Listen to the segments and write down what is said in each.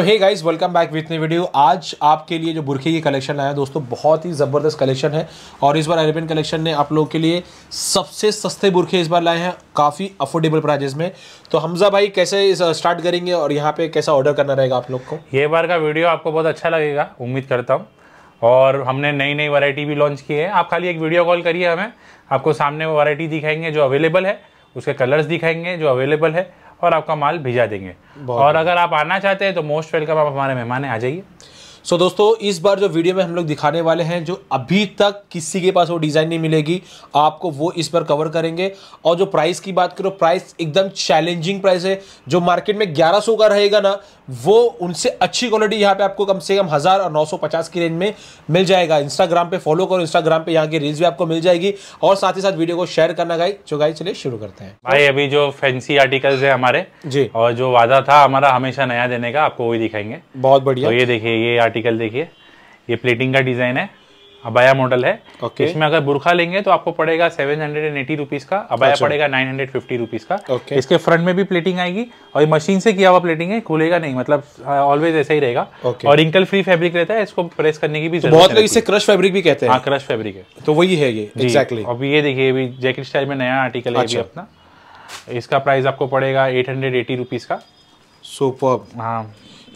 So hey guys welcome back with new video आज आपके लिए जो बुरखे की कलेक्शन आया दोस्तों बहुत ही ज़बरदस्त कलेक्शन है और इस बार अरेबियन कलेक्शन ने आप लोगों के लिए सबसे सस्ते बुरखे इस बार लाए हैं काफ़ी अफोर्डेबल प्राइजेस में तो हमजा भाई कैसे स्टार्ट uh, करेंगे और यहाँ पे कैसा ऑर्डर करना रहेगा आप लोग को ये बार का वीडियो आपको बहुत अच्छा लगेगा उम्मीद करता हूँ और हमने नई नई वैरायटी भी लॉन्च की है आप खाली एक वीडियो कॉल करिए हमें आपको सामने वो वरायटी दिखाएंगे जो अवेलेबल है उसके कलर्स दिखाएंगे जो अवेलेबल है और आपका माल भेजा देंगे और अगर आप आना चाहते हैं तो मोस्ट वेलकम आप हमारे मेहमान आ जाइए सो so, दोस्तों इस बार जो वीडियो में हम लोग दिखाने वाले हैं जो अभी तक किसी के पास वो डिज़ाइन नहीं मिलेगी आपको वो इस बार कवर करेंगे और जो प्राइस की बात करो प्राइस एकदम चैलेंजिंग प्राइस है जो मार्केट में 1100 का रहेगा ना वो उनसे अच्छी क्वालिटी यहाँ पे आपको कम से कम हज़ार और 950 की रेंज में मिल जाएगा इंस्टाग्राम पर फॉलो करो इंस्टाग्राम पर यहाँ की रील्स भी आपको मिल जाएगी और साथ ही साथ वीडियो को शेयर करना गाई जो गाई चलिए शुरू करते हैं भाई अभी जो फैंसी आर्टिकल्स है हमारे जी और जो वादा था हमारा हमेशा नया देने का आपको वही दिखाएंगे बहुत बढ़िया तो ये देखिए ये आर्टिकल देखिए ये प्लेटिंग का डिज़ाइन है अबाया मॉडल है okay. इसमें अगर बुरखा लेंगे तो आपको पड़ेगा seven hundred and eighty rupees का अबाया अच्छा। पड़ेगा नाइन हंड्रेड फिफ्टी रुपीज का okay. इसके फ्रंट में भी प्लेटिंग आएगी और ये मशीन से किया हुआ प्लेटिंग है खुलेगा नहीं मतलब ऑलवेज ऐसा ही रहेगा okay. और रिंकल फ्री फैब्रिक रहता है इसको प्रेस करने की भी तो बहुत लोग इसे क्रश फैब्रिक भी कहते हैं हाँ क्रश फैब्रिक है तो वही है ये एग्जैक्टली अब ये देखिए जैकेट स्टाइल में नया आर्टिकल है अच्छा। अपना इसका प्राइस आपको पड़ेगा एट हंड्रेड एटी रुपीज का सुपर हाँ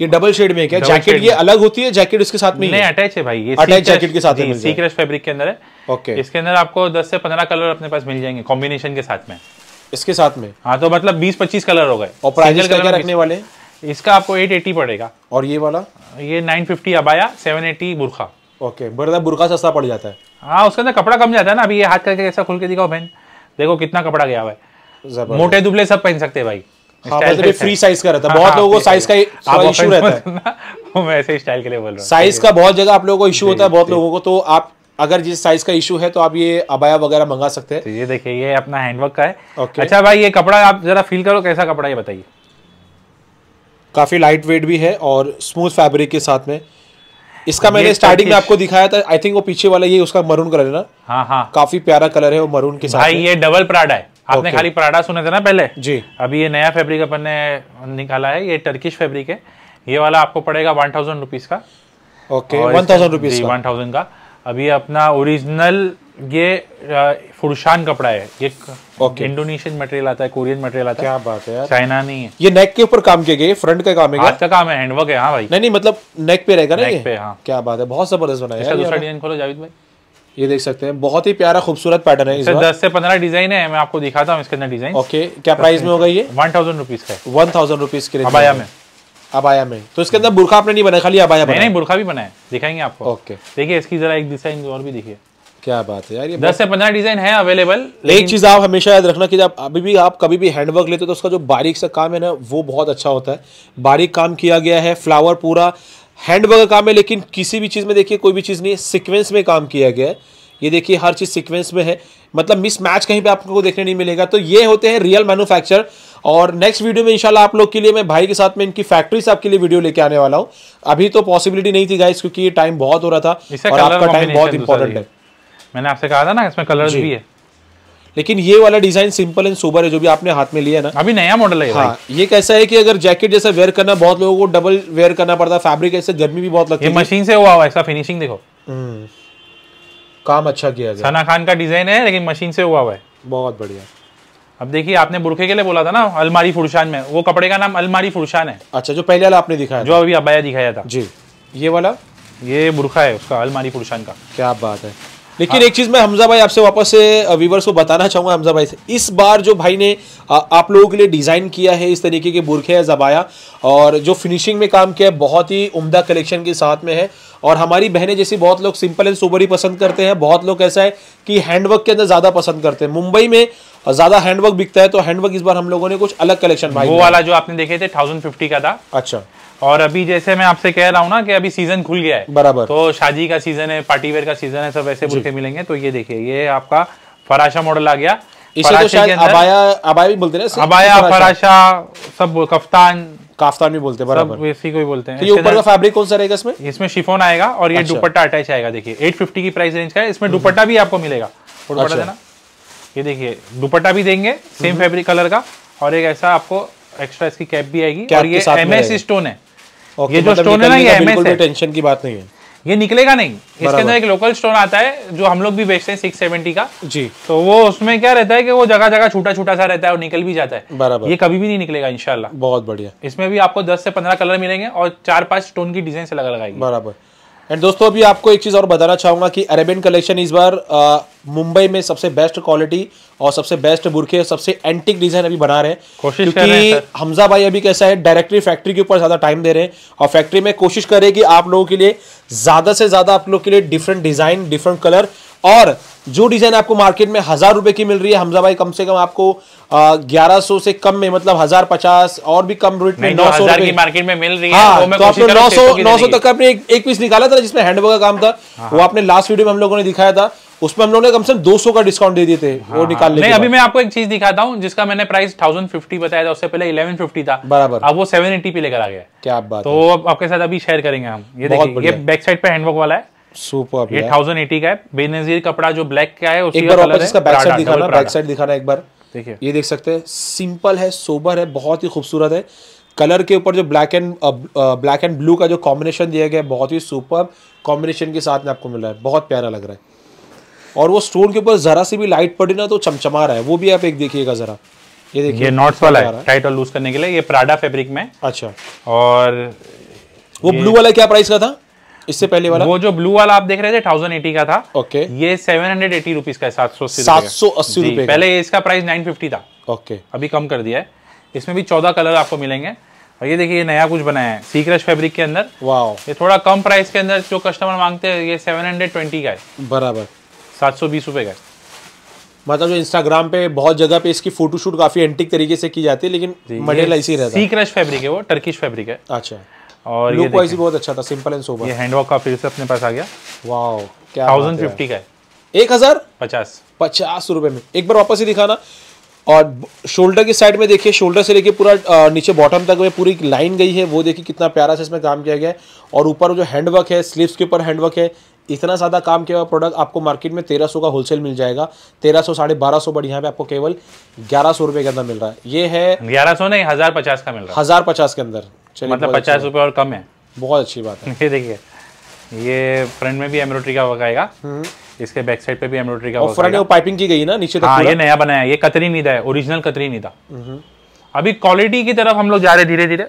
ये डबल शेड में क्या जैकेट ये अलग होती है जैकेट उसके साथ में नहीं अटैच है भाई ये अटैच जैकेट के साथ में सीक्रेट फैब्रिक के अंदर है ओके इसके अंदर आपको 10 से 15 कलर अपने पास मिल जाएंगे कॉम्बिनेशन के साथ में इसके साथ में हाँ तो मतलब 20-25 कलर हो गए और प्राइस क्या रखने वाले इसका आपको 880 पड़ेगा और ये वाला ये 950 अबाया 780 बुरखा ओके बड़ा बुरखा सस्ता पड़ जाता है हाँ उसके अंदर कपड़ा कम जाता है ना अभी ये हाथ करके ऐसा खुल के दिखाओ बहन देखो कितना कपड़ा गया हुआ है मोटे दुबले सब पहन सकते हैं भाई फ्री हाँ, साइज मतलब का रहता है तो आप अगर जिस साइज का इशू है तो आप ये मंगा सकते हैं तो अच्छा कपड़ा आप जरा फील करो कैसा कपड़ा ये बताइए काफ़ी लाइट वेट भी है और स्मूथ फैब्रिक के साथ में इसका मैंने स्टार्टिंग तो में आपको दिखाया था आई थिंक वो पीछे वाला ये उसका मरून कलर है ना हाँ हाँ काफी प्यारा कलर है मरून के साथ ये डबल प्राडा है आपने okay. खाली प्राडा सुने थे ना पहले जी अभी ये नया फैब्रिक अपन ने निकाला है ये टर्किश फैब्रिक है ये वाला आपको पड़ेगा वन थाउजेंड रुपीज का okay one thousand rupees one thousand का अभी अपना ओरिजिनल ये फुरशान कपड़ा है ये okay. इंडोनेशियन मटेरियल आता है कोरियन मटेरियल आता है क्या बात है यार चाइना नहीं है ये नेक के ऊपर काम किया गया फ्रंट का काम है हाथ का काम है हैंडवर्क है हाँ भाई नहीं नहीं मतलब नेक पे रहेगा ना नेक पे हाँ क्या बात है बहुत जबरदस्त बनाया दूसरा डिजाइन खोलो जावेद भाई ये देख सकते हैं बहुत ही प्यारा खूबसूरत पैटर्न है इस दस से पंद्रह डिजाइन है मैं आपको दिखाता हूँ इसके अंदर डिजाइन ओके क्या प्राइस में होगा ये वन थाउजेंड रुपीज का वन थाउजेंड रुपीज के अबाया में अबाया में तो इसके अंदर बुरखा आपने नहीं बनाया खाली अबाया नहीं, नहीं बुरखा भी बनाया दिखाएंगे आपको ओके देखिए इसकी जरा एक डिजाइन और भी देखिए क्या बात है यार ये दस से पंद्रह डिजाइन है अवेलेबल एक चीज आप हमेशा याद रखना कि जब अभी भी आप कभी भी हैंडवर्क लेते हो तो उसका जो बारीक सा काम है ना वो बहुत अच्छा होता है बारीक काम किया गया है फ्लावर पूरा हैंड वर्क काम है लेकिन किसी भी चीज़ में देखिए कोई भी चीज़ नहीं है सिक्वेंस में काम किया गया है ये देखिए हर चीज़ सिक्वेंस में है मतलब मिस मैच कहीं पे आपको देखने नहीं मिलेगा तो ये होते हैं रियल मैन्युफैक्चर और नेक्स्ट वीडियो में इंशाल्लाह आप लोग के लिए मैं भाई के साथ में इनकी फैक्ट्री से आपके लिए वीडियो लेके आने वाला हूँ अभी तो पॉसिबिलिटी नहीं थी गाइस क्योंकि ये टाइम बहुत हो रहा था और आपका टाइम बहुत इंपॉर्टेंट है मैंने आपसे कहा था ना इसमें कलर भी है लेकिन ये वाला डिजाइन सिंपल एंड सुबर है जो भी आपने हाथ में लिया ना अभी नया मॉडल है हाँ ये कैसा है कि अगर जैकेट जैसा वेयर करना बहुत लोगों को डबल वेयर करना पड़ता है फैब्रिक ऐसे गर्मी भी बहुत लगती है मशीन से हुआ ऐसा फिनिशिंग देखो हम्म, काम अच्छा किया गया सना खान का डिजाइन है लेकिन मशीन से हुआ हुआ है बहुत बढ़िया अब देखिए आपने बुरखे के लिए बोला था ना अलमारी फुरशान में वो कपड़े का नाम अलमारी फुरशान है अच्छा जो पहले वाला आपने दिखाया जो अभी अबाया दिखाया था जी ये वाला ये बुरखा है उसका अलमारी फुरशान का क्या बात है लेकिन हाँ। एक चीज मैं हमजा भाई आपसे वापस से व्यूवर्स को बताना चाहूंगा हमजा भाई से इस बार जो भाई ने आप लोगों के लिए डिजाइन किया है इस तरीके के बुरखे या जबाया और जो फिनिशिंग में काम किया है बहुत ही उम्दा कलेक्शन के साथ में है और हमारी बहनें जैसी बहुत लोग सिंपल एंड सोबर ही पसंद करते हैं बहुत लोग ऐसा है कि हैंडवर्क के अंदर ज्यादा पसंद करते हैं मुंबई में ज्यादा हैंडवर्क बिकता है तो हैंडवर्क इस बार हम लोगों ने कुछ अलग कलेक्शन वो वाला जो आपने देखे थे थाउजेंड फिफ्टी का था अच्छा और अभी जैसे मैं आपसे कह रहा हूँ ना कि अभी सीजन खुल गया है बराबर तो शादी का सीजन है पार्टी वेयर का सीजन है सब ऐसे बुरखे मिलेंगे तो ये देखिए ये आपका फराशा मॉडल आ गया इसे तो शायद अबाया अबाया भी बोलते हैं अबाया फराशा सब कफ्तान काफ्तान भी बोलते हैं बराबर वैसे को ही बोलते हैं तो ये ऊपर का फैब्रिक कौन सा रहेगा इसमें इसमें शिफोन आएगा और ये अच्छा। दुपट्टा अटैच आएगा देखिए 850 की प्राइस रेंज का है इसमें हम्म, दुपट्टा हम्म। भी आपको मिलेगा दुपट्टा देना अच्छा। ये देखिए दुपट्टा भी देंगे सेम फैब्रिक कलर का और एक ऐसा आपको एक्स्ट्रा इसकी कैप भी आएगी और ये एम एस स्टोन है ये जो स्टोन मतलब है ना ये एमएस है टेंशन की बात नहीं है ये निकलेगा नहीं इसके अंदर एक लोकल स्टोन आता है जो हम लोग भी बेचते हैं सिक्स सेवेंटी का जी तो वो उसमें क्या रहता है कि वो जगह जगह छोटा छोटा सा रहता है और निकल भी जाता है बराबर ये कभी भी नहीं निकलेगा इनशाला बहुत बढ़िया इसमें भी आपको दस से पंद्रह कलर मिलेंगे और चार पांच स्टोन की डिजाइन से लगा लगाएंगे बराबर एंड दोस्तों अभी आपको एक चीज़ और बताना चाहूँगा कि अरेबियन कलेक्शन इस बार मुंबई में सबसे बेस्ट क्वालिटी और सबसे बेस्ट बुरखे सबसे एंटिक डिज़ाइन अभी बना रहे हैं कोशिश क्योंकि है हमजा भाई अभी कैसा है डायरेक्टली फैक्ट्री के ऊपर ज़्यादा टाइम दे रहे हैं और फैक्ट्री में कोशिश करें कि आप लोगों के लिए ज़्यादा से ज़्यादा आप लोग के लिए डिफरेंट डिज़ाइन डिफरेंट कलर और जो डिज़ाइन आपको मार्केट में हज़ार रुपए की मिल रही है हमजा भाई कम से कम आपको ग्यारह सौ से कम में मतलब हज़ार पचास और भी कम रेट में नौ सौ मार्केट में मिल रही है हाँ, तो, आपने नौ सौ नौ सौ तक आपने एक, एक पीस निकाला था जिसमें हैंडवर्क का काम था हाँ, वो हाँ। आपने लास्ट वीडियो में हम लोगों ने दिखाया था उसमें हम लोगों ने कम से कम दो सौ का डिस्काउंट दे दिए थे वो हाँ, निकालने लेते अभी मैं आपको एक चीज दिखाता हूँ जिसका मैंने प्राइस थाउजेंड फिफ्टी बताया था उससे पहले इलेवन फिफ्टी था बराबर अब वो सेवन एटी पे लेकर आ गया क्या बात तो आपके साथ अभी शेयर करेंगे हम ये देखिए ये बैक साइड पे हैंडवर्क वाला है सुपर कपड़ा जो ब्लैक का है इसका बैक साइड दिखाना बैक साइड दिखाना एक बार ये देख सकते हैं सिंपल है सोबर है बहुत ही खूबसूरत है कलर के ऊपर जो black and black and blue का जो कॉम्बिनेशन दिया गया है बहुत ही सुपर कॉम्बिनेशन के साथ में आपको मिल रहा है बहुत प्यारा लग रहा है और वो स्टोन के ऊपर जरा सी भी लाइट पड़ी ना तो चमचमा रहा है वो भी आप एक देखिएगा जरा ये देखिए नॉट्स वाला है टाइट और लूज करने के लिए ये प्राडा फैब्रिक में अच्छा और वो ब्लू वाला क्या प्राइस का था इससे पहले वाला वो जो ब्लू वाला आप देख रहे थे थाउजेंड एटी का था ओके ये सेवन हंड्रेड एटी रुपीज का सात सौ सात सौ अस्सी रुपए पहले इसका प्राइस नाइन फिफ्टी था ओके अभी कम कर दिया है इसमें भी चौदह कलर आपको मिलेंगे और ये देखिए नया कुछ बनाया है सीक्रेस फैब्रिक के अंदर वाओ ये थोड़ा कम प्राइस के अंदर जो कस्टमर मांगते हैं ये सेवन हंड्रेड ट्वेंटी का है बराबर सात सौ बीस रुपए का मतलब जो इंस्टाग्राम पे बहुत जगह पे इसकी फोटोशूट काफी एंटिक तरीके से की जाती है लेकिन मटेरियल ऐसी रहता है सीक्रेस फैब्रिक है वो टर्किश फैब्रिक है अच्छा और लुक वाइज बहुत अच्छा था सिंपल एंड सोबर ये हैंडवॉक का फिर से अपने पास आ गया वाओ क्या थाउजेंड फिफ्टी का है एक हजार पचास पचास रुपए में एक बार वापस ही दिखाना और शोल्डर की साइड में देखिए शोल्डर से लेके पूरा नीचे बॉटम तक में पूरी लाइन गई है वो देखिए कितना प्यारा से इसमें काम किया गया है और ऊपर जो हैंडवर्क है स्लीव्स के ऊपर हैंडवर्क है इतना ज़्यादा काम किया हुआ प्रोडक्ट आपको मार्केट में तेरह सौ का होलसेल मिल जाएगा तेरह सौ साढ़े बारह सौ बट यहाँ पे आपको केवल ग्यारह सौ रुपये के अंदर मिल रहा है ये है ग्यारह सौ नहीं हज़ार पचास का मिल रहा है हज़ार पचास के अंदर मतलब पचास रुपये और कम है बहुत अच्छी बात है ये देखिए ये फ्रंट में भी एम्ब्रॉयडरी का वर्क आएगा हम्म। इसके बैक साइड पे भी एम्ब्रॉयडरी का वर्क फ्रंट में पाइपिंग की गई ना नीचे तक हाँ ये नया बनाया ये कतरी नीदा है ओरिजिनल कतरी नीदा हम्म। अभी क्वालिटी की तरफ हम लोग जा रहे धीरे धीरे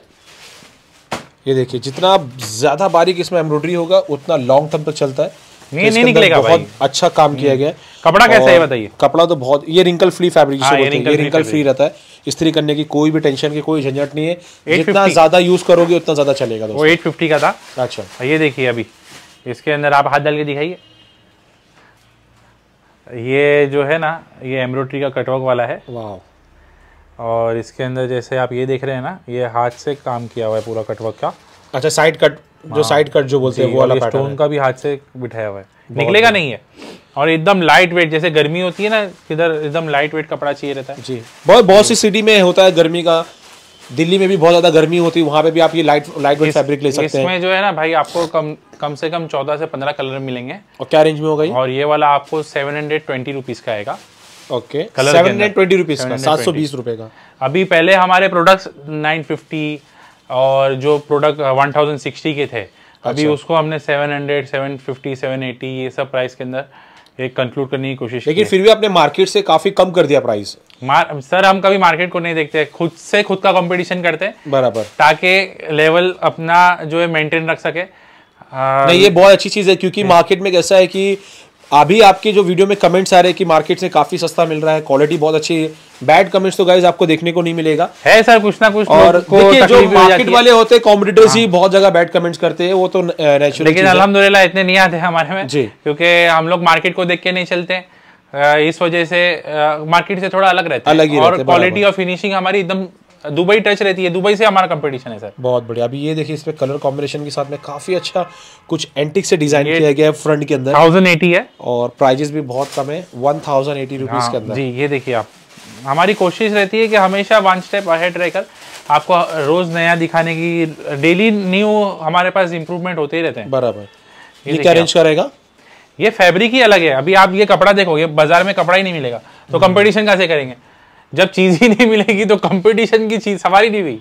ये देखिए जितना ज़्यादा बारीक इसमें एम्ब्रॉयडरी होगा उतना लॉन्ग टर्म तक चलता है तो नहीं नहीं निकलेगा बहुत अच्छा काम किया हम्म। गया है कपड़ा कैसा है बताइए कपड़ा तो बहुत ये रिंकल फ्री फैब्रिक हाँ, ये रिंकल, फ्री रहता है स्त्री करने की कोई भी टेंशन की कोई झंझट नहीं है जितना ज्यादा यूज करोगे उतना ज्यादा चलेगा वो एट फिफ्टी का था अच्छा ये देखिए अभी इसके अंदर आप हाथ डाल के दिखाइए ये जो है ना ये एम्ब्रॉयड्री का कटवर्क वाला है वाह और इसके अंदर जैसे आप ये देख रहे हैं ना ये हाथ से काम किया हुआ है पूरा कटवर्क का अच्छा साइड कट जो साइड हाँ। कट जो बोलते हैं वो वाला स्टोन का भी हाथ से बिठाया हुआ है निकलेगा नहीं है और एकदम लाइट वेट जैसे गर्मी होती है ना किधर एकदम लाइट वेट कपड़ा चाहिए रहता है जी बहुत बहुत सी सिटी में होता है गर्मी का दिल्ली में भी बहुत ज्यादा गर्मी होती है वहाँ पे भी आप ये लाइट लाइट वेट फैब्रिक ले सकते हैं इसमें जो है ना भाई आपको कम कम से कम चौदह से पंद्रह कलर मिलेंगे और क्या रेंज में होगा और ये वाला आपको सेवन हंड्रेड ट्वेंटी रुपीज का आएगा okay seven hundred twenty rupees का सात सौ बीस रुपए का अभी पहले हमारे प्रोडक्ट नाइन फिफ्टी और जो प्रोडक्ट वन थाउजेंड सिक्सटी के थे अच्छा। अभी उसको हमने seven seven hundred fifty seven eighty ये सब प्राइस के अंदर एक कंक्लूड करने की कोशिश लेकिन फिर भी आपने मार्केट से काफी कम कर दिया प्राइस मार, सर हम कभी मार्केट को नहीं देखते खुद से खुद का कंपटीशन करते हैं बराबर ताकि लेवल अपना जो है मेंटेन रख सके आ, नहीं ये बहुत अच्छी चीज़ है क्योंकि मार्केट में कैसा है कि अभी आपके जो वीडियो में कमेंट्स आ रहे हैं कि मार्केट से काफी सस्ता मिल रहा है क्वालिटी बहुत अच्छी है बैड कमेंट्स तो गाइज आपको देखने को नहीं मिलेगा है सर कुछ ना कुछ और देखिए जो मार्केट वाले होते हैं कॉम्पिटिटर्स हाँ। ही बहुत जगह बैड कमेंट्स करते हैं वो तो नेचुरल लेकिन अलहमदुल्ला इतने नहीं आते हमारे में जी क्योंकि हम लोग मार्केट को देख के नहीं चलते इस वजह से मार्केट से थोड़ा अलग रहता है अलग ही और क्वालिटी और फिनिशिंग हमारी एकदम दुबई टच रहती है दुबई से हमारा कंपटीशन है सर बहुत बढ़िया अभी ये देखिए इस पे कलर कॉम्बिनेशन के साथ में काफी अच्छा कुछ एंटिक से डिजाइन किया गया है फ्रंट के अंदर थाउजेंड एटी है और प्राइजेस भी बहुत कम है वन थाउजेंड एटी रुपीज के अंदर जी ये देखिए आप हमारी कोशिश रहती है कि हमेशा वन स्टेप अहेड रहकर आपको रोज नया दिखाने की डेली न्यू हमारे पास इम्प्रूवमेंट होते ही रहते हैं बराबर ये क्या रेंज करेगा ये फैब्रिक ही अलग है अभी आप ये कपड़ा देखोगे बाजार में कपड़ा ही नहीं मिलेगा तो कंपटीशन हम्म। कैसे करेंगे जब चीज़ ही नहीं मिलेगी तो कंपटीशन की चीज़ सवारी नहीं हुई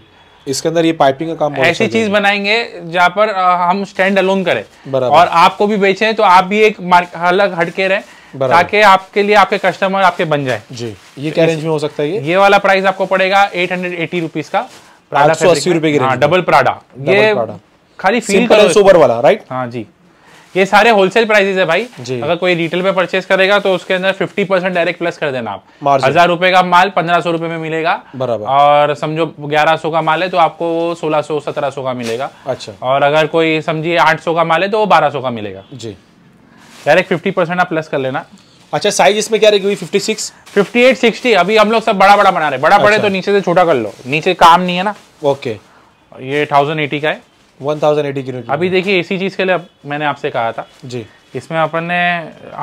इसके अंदर ये पाइपिंग का काम ऐसी चीज बनाएंगे जहाँ पर हम स्टैंड अलोन करें और आपको भी बेचे तो आप भी एक अलग हटके रहे ताकि आपके लिए आपके कस्टमर आपके बन जाए जी ये क्या रेंज में हो सकता है ये ये वाला प्राइस आपको पड़ेगा एट हंड्रेड एटी रुपीज का प्राडा अस्सी रुपए की डबल हाँ, प्राडा ये खाली फील सुपर वाला राइट हाँ जी ये सारे होलसेल प्राइसेस है भाई अगर कोई रिटेल में परचेस करेगा तो उसके अंदर 50 परसेंट डायरेक्ट प्लस कर देना आप हजार रुपए का माल पंद्रह सौ रुपए में मिलेगा बराबर और समझो ग्यारह सौ का माल है तो आपको सोलह सौ सत्रह सौ का मिलेगा अच्छा और अगर कोई समझिए आठ सौ का माल है तो वो बारह सौ का मिलेगा जी डायरेक्ट फिफ्टी परसेंट आप प्लस कर लेना अच्छा साइज इसमें क्या रहेगी fifty six fifty eight sixty अभी हम लोग सब बड़ा बड़ा बना रहे बड़ा बड़े अच्छा। तो नीचे से छोटा कर लो नीचे काम नहीं है ना ओके ये थाउजेंड एटी का है 1080 अभी देखिए इसी चीज़ के लिए मैंने आपसे कहा था जी इसमें अपन ने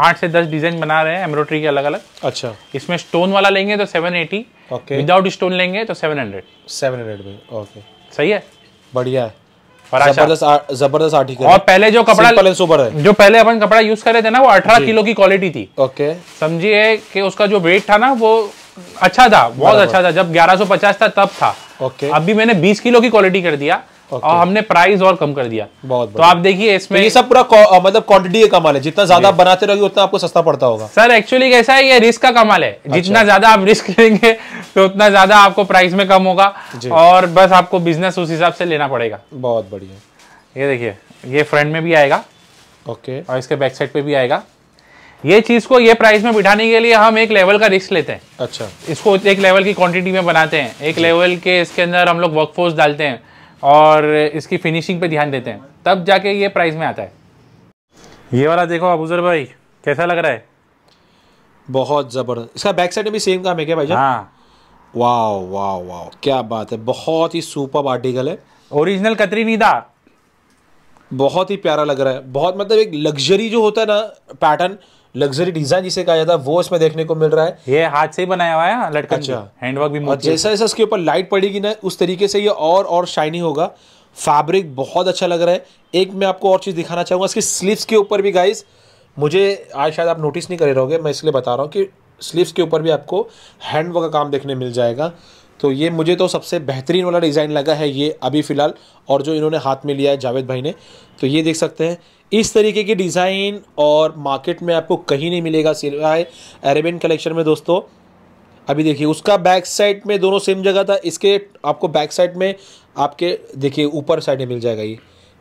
आठ से दस डिजाइन बना रहे हैं एम्ब्रॉयडरी के अलग अलग अच्छा इसमें स्टोन वाला लेंगे तो 780 ओके विदाउट स्टोन लेंगे तो 700 700 में ओके सही है बढ़िया है जबरदस्त आर्टिकल और पहले जो कपड़ा सुपर है जो पहले अपन कपड़ा यूज कर रहे थे ना वो अठारह किलो की क्वालिटी थी ओके समझिए कि उसका जो वेट था ना वो अच्छा था बहुत अच्छा था जब 1150 था तब था ओके अभी मैंने 20 किलो की क्वालिटी कर दिया और हमने प्राइस और कम कर दिया बहुत तो आप देखिए इसमें तो ये सब पूरा मतलब क्वांटिटी का कमाल है जितना ज्यादा बनाते रहोगे उतना आपको सस्ता पड़ता होगा सर एक्चुअली कैसा है ये रिस्क का कमाल है अच्छा। जितना ज्यादा आप रिस्क लेंगे तो उतना ज्यादा आपको प्राइस में कम होगा और बस आपको बिजनेस उस हिसाब से लेना पड़ेगा बहुत बढ़िया ये देखिए ये फ्रंट में भी आएगा ओके और इसके बैक साइड पे भी आएगा ये चीज को ये प्राइस में बिठाने के लिए हम एक लेवल का रिस्क लेते हैं अच्छा इसको एक लेवल की क्वांटिटी में बनाते हैं एक लेवल के इसके अंदर हम लोग वर्कफोर्स डालते हैं और इसकी फिनिशिंग पे ध्यान देते हैं तब जाके ये प्राइस में आता है ये वाला देखो अबूजर भाई कैसा लग रहा है बहुत ज़बरदस्त इसका बैक साइड में भी सेम काम है क्या भाई हाँ वाह वाह वाह क्या बात है बहुत ही सुपर आर्टिकल है ओरिजिनल कतरी नीदा बहुत ही प्यारा लग रहा है बहुत मतलब एक लग्जरी जो होता है ना पैटर्न लग्जरी डिजाइन जिसे कहा जाता है वो इसमें देखने को मिल रहा है ये हाथ से ही बनाया हुआ है लटकन अच्छा हैंडवर्क भी और जैसा जैसा इसके ऊपर लाइट पड़ेगी ना उस तरीके से ये और और शाइनी होगा फैब्रिक बहुत अच्छा लग रहा है एक मैं आपको और चीज़ दिखाना चाहूंगा इसकी स्लीव्स के ऊपर भी गाइस मुझे आज शायद आप नोटिस नहीं करे रहोगे मैं इसलिए बता रहा हूँ कि स्लीव्स के ऊपर भी आपको हैंडवर्क का काम देखने मिल जाएगा तो ये मुझे तो सबसे बेहतरीन वाला डिज़ाइन लगा है ये अभी फ़िलहाल और जो इन्होंने हाथ में लिया है जावेद भाई ने तो ये देख सकते हैं इस तरीके की डिज़ाइन और मार्केट में आपको कहीं नहीं मिलेगा सिवाय एरेबियन कलेक्शन में दोस्तों अभी देखिए उसका बैक साइड में दोनों सेम जगह था इसके आपको बैक साइड में आपके देखिए ऊपर साइड में मिल जाएगा ये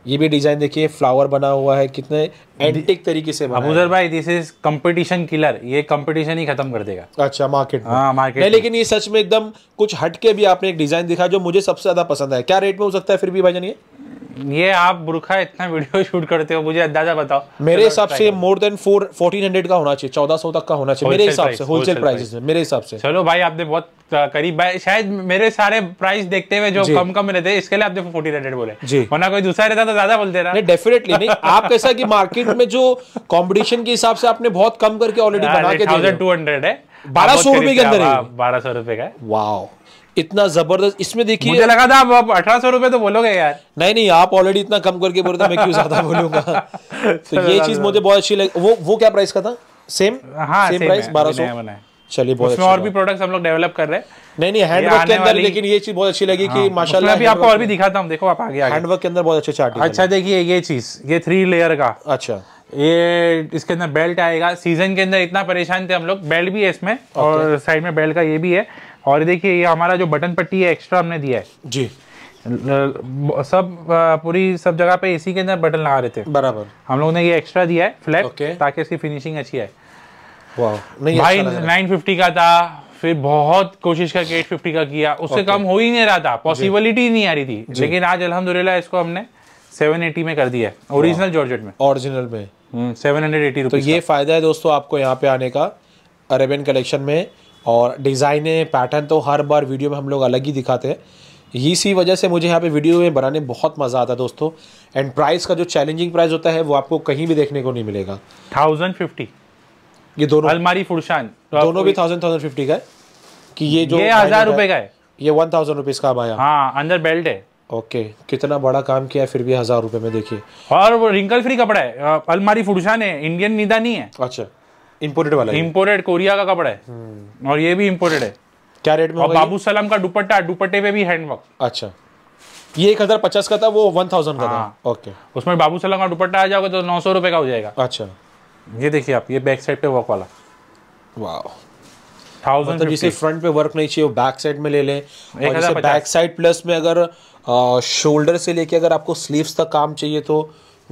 ये भी डिजाइन देखिए फ्लावर बना हुआ है कितने एंटिक तरीके से अबूजर भाई दिस इज कंपटीशन किलर ये कंपटीशन ही खत्म कर देगा अच्छा मार्केट में हाँ मार्केट नहीं लेकिन ये सच में एकदम कुछ हटके भी आपने एक डिजाइन दिखा जो मुझे सबसे ज्यादा पसंद है क्या रेट में हो सकता है फिर भी भाई ये ये आप बुरखा इतना वीडियो शूट करते हो मुझे अंदाजा बताओ मेरे हिसाब से more than four fourteen hundred का होना चाहिए चौदह सौ तक का होना चाहिए मेरे हिसाब से होलसेल प्राइसेस में मेरे हिसाब से चलो भाई आपने बहुत करीब शायद मेरे सारे प्राइस देखते हुए जो कम कम रहते इसके लिए आपने फोर्टीन हंड्रेड बोले जी वरना कोई दूसरा रहता तो ज्यादा बोलते ना डेफिनेटली नहीं आप कैसा की मार्केट में जो कॉम्पिटिशन के हिसाब से आपने बहुत कम करके ऑलरेडी बना के टू हंड्रेड है बारह सौ रुपए के अंदर हाँ, बारह सौ रुपए का वाह इतना जबरदस्त इसमें देखिए मुझे लगा था आप अठारह सौ रुपए तो बोलोगे यार नहीं नहीं आप ऑलरेडी इतना कम करके बोलते मैं क्यों ज्यादा बोलूंगा तो ये चीज मुझे बहुत अच्छी लगी वो वो क्या प्राइस का था सेम हाँ सेम, सेम प्राइस बारह सौ चलिए बहुत अच्छा और भी प्रोडक्ट्स हम लोग डेवलप कर रहे हैं नहीं नहीं हैंडवर्क के अंदर लेकिन ये चीज बहुत अच्छी लगी हाँ, कि माशाल्लाह अभी आपको और भी दिखाता हूँ देखो आप आगे हैंडवर्क के अंदर बहुत अच्छे चार्ट अच्छा देखिए ये चीज ये थ्री लेयर का अच्छा ये इसके अंदर बेल्ट आएगा सीजन के अंदर इतना परेशान थे हम लोग बेल्ट भी है इसमें okay. और साइड में बेल्ट का ये भी है और देखिए ये हमारा जो बटन पट्टी है एक्स्ट्रा हमने दिया है जी सब पूरी सब जगह पे एसी के अंदर बटन लगा रहे थे बराबर हम लोगों ने ये एक्स्ट्रा दिया है फ्लैट ताकि इसकी फिनिशिंग अच्छी है नहीं भाई नाइन अच्छा फिफ्टी का था फिर बहुत कोशिश करके एट फिफ्टी का किया उससे कम हो ही नहीं रहा था पॉसिबिलिटी नहीं आ रही थी लेकिन आज अलहमदुल्ला इसको हमने सेवन एटी में कर दिया है ओरिजिनल जॉर्जेट में ओरिजिनल में सेवन हंड्रेड एटी तो ये फायदा है दोस्तों आपको यहाँ पे आने का अरेबियन कलेक्शन में और डिज़ाइने पैटर्न तो हर बार वीडियो में हम लोग अलग ही दिखाते हैं इसी वजह से मुझे यहाँ पे वीडियो में बनाने बहुत मज़ा आता है दोस्तों एंड प्राइस का जो चैलेंजिंग प्राइस होता है वो आपको कहीं भी देखने को नहीं मिलेगा थाउजेंड फिफ्टी ये दोनों अलमारी फुरशान तो दोनों भी थाउजेंड थाउजेंड फिफ्टी का है कि ये जो हज़ार रुपये का है ये वन थाउजेंड रुपीज़ का आया हाँ अंदर बेल्ट है ओके कितना बड़ा काम किया फिर भी हज़ार रुपये में देखिए और वो रिंकल फ्री कपड़ा है अलमारी फुरशान है इंडियन निदा नहीं है अच्छा इम्पोर्टेड वाला इम्पोर्टेड कोरिया का कपड़ा है हम्म। और ये भी इम्पोर्टेड है क्या रेट में बाबू सलाम का दुपट्टा दुपट्टे पे भी हैंडवर्क अच्छा ये एक हजार पचास का था वो वन थाउजेंड का हाँ। था ओके उसमें बाबू सलाम का दुपट्टा आ जाओगे तो नौ सौ रुपए का हो जाएगा अच्छा ये देखिए आप ये बैक साइड पे वर्क वाला वाह थाउजेंड मतलब जिसे फ्रंट पे वर्क नहीं चाहिए वो बैक साइड में ले लें और जैसे बैक साइड प्लस में अगर शोल्डर से लेके अगर आपको स्लीव्स तक काम चाहिए तो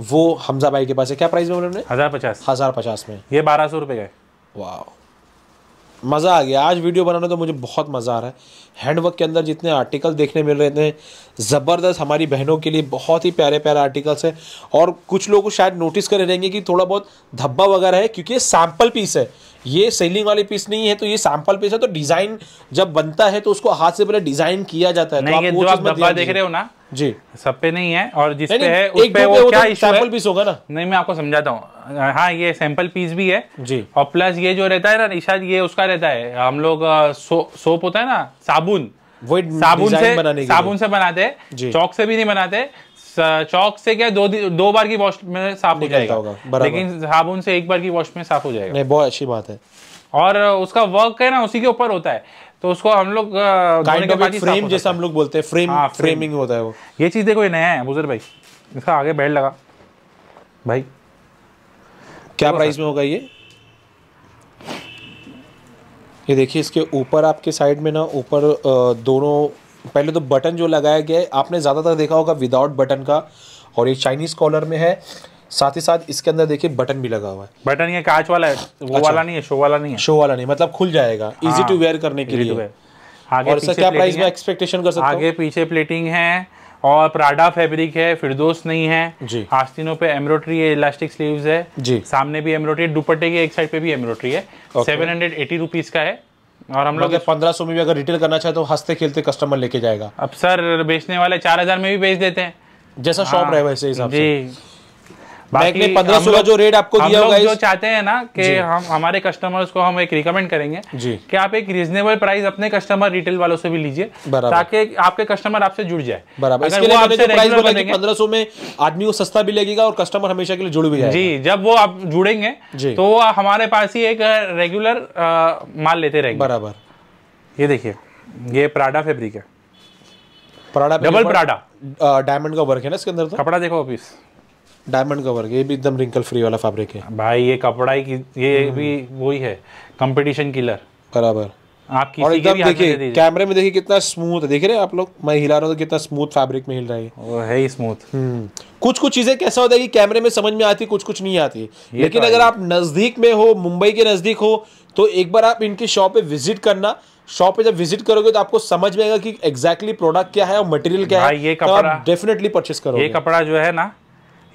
वो हमजा भाई के पास है क्या प्राइस में उन्होंने हज़ार पचास हज़ार पचास में ये बारह सौ रुपये गए वाह मज़ा आ गया आज वीडियो बनाने तो मुझे बहुत मज़ा आ रहा है हैंडवर्क के अंदर जितने आर्टिकल देखने मिल रहे थे ज़बरदस्त हमारी बहनों के लिए बहुत ही प्यारे प्यारे आर्टिकल्स हैं और कुछ लोग शायद नोटिस कर रहेंगे कि थोड़ा बहुत धब्बा वगैरह है क्योंकि ये सैम्पल पीस है ये सेलिंग वाली पीस नहीं है तो ये सैंपल पीस है तो डिजाइन जब बनता है तो उसको हाथ से पहले डिजाइन किया जाता है तो नहीं, तो आप, आप देख रहे हो ना जी सब पे नहीं है और जिस पे है उस पे वो, वो क्या तो सैंपल पीस होगा ना नहीं मैं आपको समझाता हूँ हाँ ये सैंपल पीस भी है जी और प्लस ये जो रहता है ना निशाद ये उसका रहता है हम लोग सोप होता है ना साबुन वो साबुन से साबुन से बनाते हैं चौक से भी नहीं बनाते चौक से क्या दो दो बार की वॉश में साफ हो जाएगा लेकिन साबुन से एक बार की वॉश में साफ हो जाएगा नहीं बहुत अच्छी बात है और उसका वर्क है ना उसी के ऊपर होता है तो उसको हम लोग kind of फ्रेम जैसा हम लोग बोलते हैं फ्रेम हाँ, फ्रेमिंग होता है वो ये चीज़ देखो ये नया है बुजुर्ग भाई इसका आगे बेल्ट लगा भाई क्या प्राइस में होगा ये ये देखिए इसके ऊपर आपके साइड में ना ऊपर दोनों पहले तो बटन जो लगाया गया है आपने ज़्यादातर देखा होगा विदाउट बटन का और ये चाइनीज़ कॉलर में है साथ ही साथ इसके अंदर देखिए बटन भी लगा हुआ है बटन ये कांच वाला है वो अच्छा, वाला नहीं है शो वाला नहीं है शो वाला नहीं मतलब खुल जाएगा इजी टू वेयर करने के लिए आगे और क्या प्राइस में एक्सपेक्टेशन कर सकते आगे पीछे प्लेटिंग है और प्राडा फैब्रिक है फिरदोस नहीं है जी आस्तिनों पे एम्ब्रॉयडरी है इलास्टिक स्लीव्स है जी सामने भी एम्ब्रॉयडरी दुपट्टे के एक साइड पे भी एम्ब्रॉयडरी है सेवन हंड्रेड एटी रुपीज का है और हम लोग पंद्रह सौ में भी अगर रिटेल करना चाहे तो हंसते खेलते कस्टमर लेके जाएगा अब सर बेचने वाले चार हजार में भी बेच देते हैं जैसा शॉप हाँ। रहे वैसे हिसाब से बैंक ने पंद्रह सोलह जो रेट आपको दिया होगा जो चाहते हैं ना कि हम हमारे कस्टमर्स को हम एक रिकमेंड करेंगे कि आप एक रीजनेबल प्राइस अपने कस्टमर रिटेल वालों से भी लीजिए ताकि आपके कस्टमर आपसे जुड़ जाए बराबर इसके लिए आपने प्राइस बताया कि 1500 में आदमी को सस्ता भी लगेगा और कस्टमर हमेशा के लिए जुड़ भी जाएगा जी जब वो आप जुड़ेंगे तो हमारे पास ही एक रेगुलर माल लेते रहेंगे बराबर ये देखिए ये प्राडा फेब्रिक है प्राडा डबल प्राडा डायमंड का वर्क है ना इसके अंदर तो कपड़ा देखो ऑफिस डायमंड कवर ये भी एकदम रिंकल फ्री वाला फैब्रिक है भाई ये कपड़ा ही ये हम्म। भी वही है कंपटीशन किलर बराबर आप और एकदम देखिए कैमरे में देखिए कितना स्मूथ है देख रहे हैं आप लोग मैं हिला रहा हूँ तो कितना स्मूथ फैब्रिक में हिल रहा है वो है ही स्मूथ हम्म। कुछ कुछ चीजें कैसा होता है कि कैमरे में समझ में आती कुछ कुछ नहीं आती लेकिन तो अगर आप नजदीक में हो मुंबई के नजदीक हो तो एक बार आप इनकी शॉप पे विजिट करना शॉप पे जब विजिट करोगे तो आपको समझ में आएगा कि एग्जैक्टली exactly प्रोडक्ट क्या है और मटेरियल क्या है ये कपड़ा डेफिनेटली परचेस करो ये कपड़ा जो है ना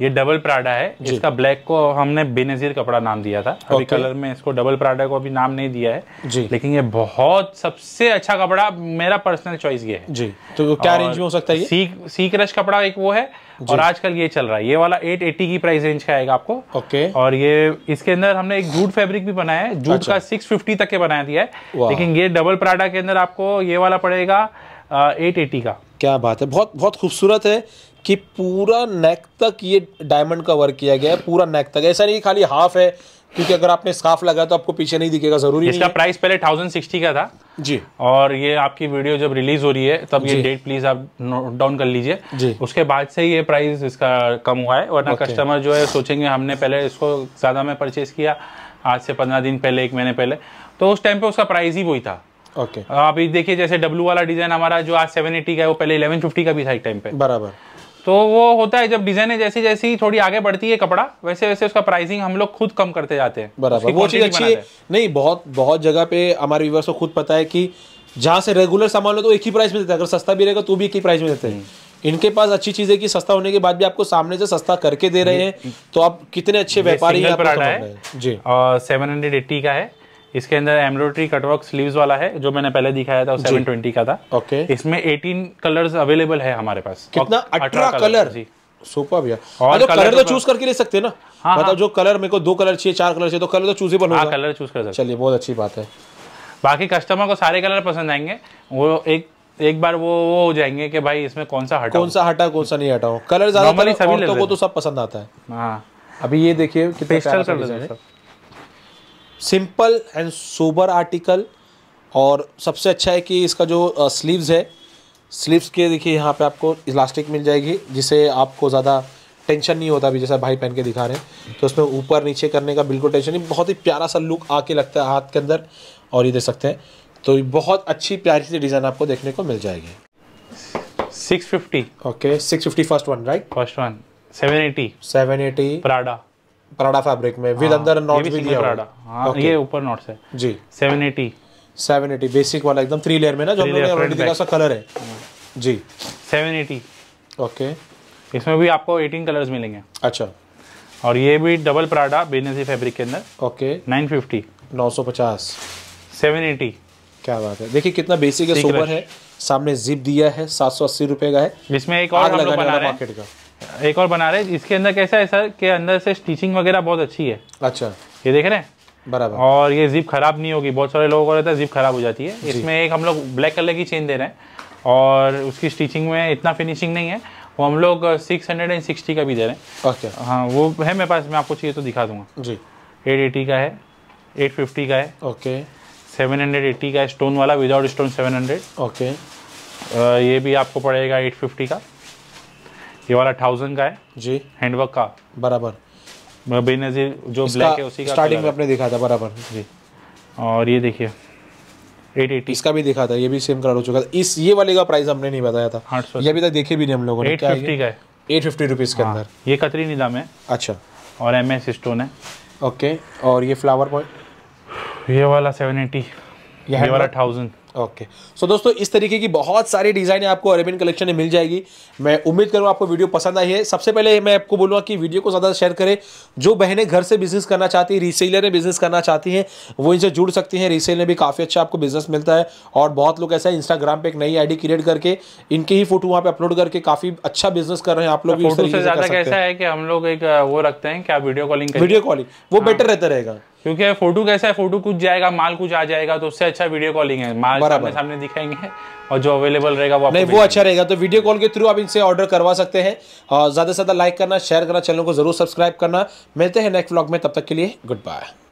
ये डबल प्राडा है जिसका ब्लैक को हमने बेनजीर कपड़ा नाम दिया था अभी कलर में इसको डबल प्राडा को अभी नाम नहीं दिया है जी लेकिन ये बहुत सबसे अच्छा कपड़ा मेरा पर्सनल चॉइस ये है जी तो क्या रेंज में हो सकता है ये? सी सी क्रश कपड़ा एक वो है और आजकल ये चल रहा है ये वाला 880 की प्राइस रेंज का आएगा आपको ओके और ये इसके अंदर हमने एक जूट फैब्रिक भी बनाया है जूट अच्छा। का सिक्स तक के बनाया दिया है लेकिन ये डबल प्राडा के अंदर आपको ये वाला पड़ेगा एट एटी का क्या बात है बहुत बहुत खूबसूरत है कि पूरा नेक तक ये डायमंड का वर्क किया गया है पूरा नेक तक ऐसा नहीं खाली हाफ है क्योंकि अगर आपने स्काफ लगाया तो आपको पीछे नहीं दिखेगा जरूरी इसका नहीं प्राइस पहले थाउजेंड सिक्सटी का था जी और ये आपकी वीडियो जब रिलीज हो रही है तब ये डेट प्लीज आप नोट डाउन कर लीजिए उसके बाद से ये प्राइस इसका कम हुआ है वरना कस्टमर जो है सोचेंगे हमने पहले इसको ज्यादा में परचेज किया आज से पंद्रह दिन पहले एक महीने पहले तो उस टाइम पे उसका प्राइस ही वही था ओके okay. आप देखिए जैसे डब्लू वाला डिजाइन हमारा जो आज सेवन का है वो पहले इलेवन का भी था एक टाइम पे बराबर तो वो होता है जब डिजाइने जैसी जैसी थोड़ी आगे बढ़ती है कपड़ा वैसे वैसे उसका प्राइसिंग हम लोग खुद कम करते जाते हैं बराबर वो चीज अच्छी है नहीं बहुत बहुत जगह पे हमारे व्यूवर्स को खुद पता है कि जहाँ से रेगुलर सामान लो तो एक ही प्राइस में देते हैं अगर सस्ता भी रहेगा तो भी एक ही प्राइस में देते हैं हम्म। इनके पास अच्छी चीज है कि सस्ता होने के बाद भी आपको सामने से सस्ता करके दे रहे हैं हम्म। तो आप कितने अच्छे व्यापारी हैं जी सेवन हंड्रेड एट्टी का है इसके अंदर एम्ब्रॉयडरी कटवर्क स्लीव्स वाला है जो मैंने पहले दिखाया था सेवन ट्वेंटी का था ओके इसमें एटीन कलर्स अवेलेबल है हमारे पास कितना अठारह कलर जी सोफा भैया और जो कलर तो चूज तो करके ले सकते हैं ना हाँ, मतलब हाँ। जो कलर मेरे को दो कलर चाहिए चार कलर चाहिए तो कलर तो चूज ही बन हाँ, होगा कलर चूज कर सकते चलिए बहुत अच्छी बात है बाकी कस्टमर को सारे कलर पसंद आएंगे वो एक एक बार वो वो हो जाएंगे कि भाई इसमें कौन सा हटा कौन सा हटा कौन सा नहीं हटाओ कलर ज्यादा सभी को तो सब पसंद आता है हाँ अभी ये देखिए पेस्टल कलर है सिंपल एंड सोबर आर्टिकल और सबसे अच्छा है कि इसका जो स्लीव्स है स्लीव्स के देखिए यहाँ पे आपको इलास्टिक मिल जाएगी जिसे आपको ज़्यादा टेंशन नहीं होता अभी जैसा भाई पहन के दिखा रहे हैं तो उसमें ऊपर नीचे करने का बिल्कुल टेंशन नहीं बहुत ही प्यारा सा लुक आके लगता है हाथ के अंदर और ये देख सकते हैं तो बहुत अच्छी प्यारी सी डिज़ाइन आपको देखने को मिल जाएगी six fifty okay six fifty first one right first one seven eighty seven eighty Prada Prada fabric में विद हाँ, अंदर नॉट भी लिया पराडा हां ये ऊपर नॉट से जी 780 780 बेसिक वाला एकदम थ्री लेयर में ना जो हमने ऑलरेडी दिखा सा कलर है हाँ। जी 780 ओके इसमें भी आपको 18 कलर्स मिलेंगे अच्छा और ये भी डबल पराडा बेनेसी फैब्रिक के अंदर ओके 950 950 780 क्या बात है देखिए कितना बेसिक है सुपर है सामने जिप दिया है सात सौ अस्सी रुपए का है इसमें एक और हम लोग बना रहे हैं का एक और बना रहे इसके अंदर कैसा है सर के अंदर से स्टिचिंग वगैरह बहुत अच्छी है अच्छा ये देख रहे हैं बराबर और ये जिप खराब नहीं होगी बहुत सारे लोगों को रहता है जिप खराब हो जाती है इसमें एक हम लोग ब्लैक कलर की चेन दे रहे हैं और उसकी स्टिचिंग में इतना फिनिशिंग नहीं है वो हम लोग सिक्स हंड्रेड एंड सिक्सटी का भी दे रहे हैं ओके हाँ वो है मेरे पास मैं आपको चाहिए तो दिखा दूंगा जी एट एटी का है एट फिफ्टी का है ओके सेवन हंड्रेड एट्टी का है स्टोन वाला without stone seven hundred okay ये भी आपको पड़ेगा एट फिफ्टी का ये वाला थाउजेंड का है जी हैंडवर्क का बराबर बेनजीर जो ब्लैक है उसी का स्टार्टिंग में आपने दिखा था बराबर जी और ये देखिए एट एटी इसका भी दिखा था ये भी सेम कलर हो चुका था इस ये वाले का प्राइस हमने नहीं बताया था आठ सौ ये अभी तक देखे भी नहीं हम लोगों ने एट फिफ्टी का है एट फिफ्टी रुपीज़ के हाँ, अंदर ये कतरी नीलाम है अच्छा और एम एस स्टोन है ओके और ये फ्लावर पॉइंट ये वाला सेवन एटी ये वाला thousand okay okay. So so, दोस्तों इस तरीके की बहुत सारी डिज़ाइनें आपको अरेबियन कलेक्शन में मिल जाएगी मैं उम्मीद करूँ आपको वीडियो पसंद आई है सबसे पहले मैं आपको बोलूँगा कि वीडियो को ज़्यादा शेयर करें जो बहनें घर से बिजनेस करना चाहती हैं रीसेलर में बिजनेस करना चाहती हैं वो इनसे जुड़ सकती हैं रीसेल में भी काफ़ी अच्छा आपको बिजनेस मिलता है और बहुत लोग ऐसा है इंस्टाग्राम पर एक नई आई क्रिएट करके इनके ही फोटो वहाँ पर अपलोड करके काफ़ी अच्छा बिजनेस कर रहे हैं आप लोग भी ज़्यादा कैसा है कि हम लोग एक वो रखते हैं क्या वीडियो कॉलिंग वीडियो कॉलिंग वो बेटर हाँ। रहता रहेगा क्योंकि फोटो कैसा है फोटो कुछ जाएगा माल कुछ आ जाएगा तो उससे अच्छा वीडियो कॉलिंग है माल सामने सामने दिखाएंगे और जो अवेलेबल रहेगा वो नहीं वो अच्छा रहेगा तो वीडियो कॉल के थ्रू आप इनसे ऑर्डर करवा सकते हैं और ज़्यादा से ज़्यादा लाइक करना शेयर करना चैनल को जरूर सब्सक्राइब करना मिलते हैं नेक्स्ट ब्लॉग में तब तक के लिए गुड बाय